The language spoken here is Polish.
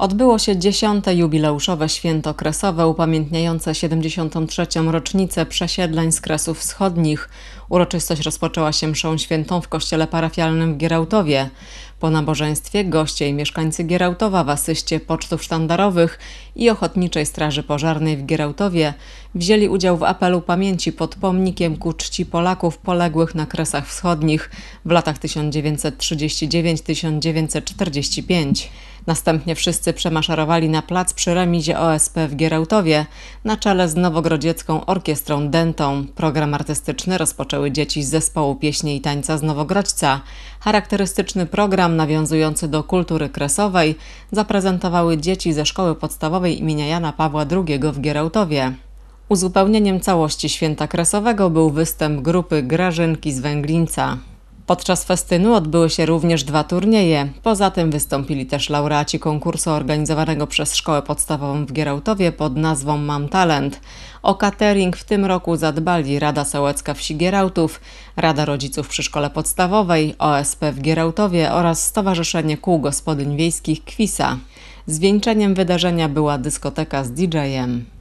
odbyło się dziesiąte jubileuszowe święto kresowe upamiętniające 73. rocznicę przesiedleń z Kresów Wschodnich. Uroczystość rozpoczęła się mszą świętą w kościele parafialnym w Gierałtowie. Po nabożeństwie goście i mieszkańcy Gierałtowa w asyście pocztów sztandarowych i Ochotniczej Straży Pożarnej w Gierałtowie wzięli udział w apelu pamięci pod pomnikiem ku czci Polaków poległych na Kresach Wschodnich w latach 1939-1945. Następnie wszyscy przemaszerowali na plac przy remizie OSP w Gierałtowie na czele z Nowogrodziecką Orkiestrą Dentą. Program artystyczny rozpoczęły dzieci z zespołu pieśni i tańca z Nowogrodźca, Charakterystyczny program nawiązujący do kultury kresowej zaprezentowały dzieci ze szkoły podstawowej imienia Jana Pawła II w Gierałtowie. Uzupełnieniem całości święta kresowego był występ grupy Grażynki z Węglinca. Podczas festynu odbyły się również dwa turnieje. Poza tym wystąpili też laureaci konkursu organizowanego przez Szkołę Podstawową w Gierałtowie pod nazwą Mam Talent. O catering w tym roku zadbali Rada Sołecka Wsi Gierałtów, Rada Rodziców przy Szkole Podstawowej, OSP w Gierałtowie oraz Stowarzyszenie Kół Gospodyń Wiejskich Kwisa. Zwieńczeniem wydarzenia była dyskoteka z DJ-em.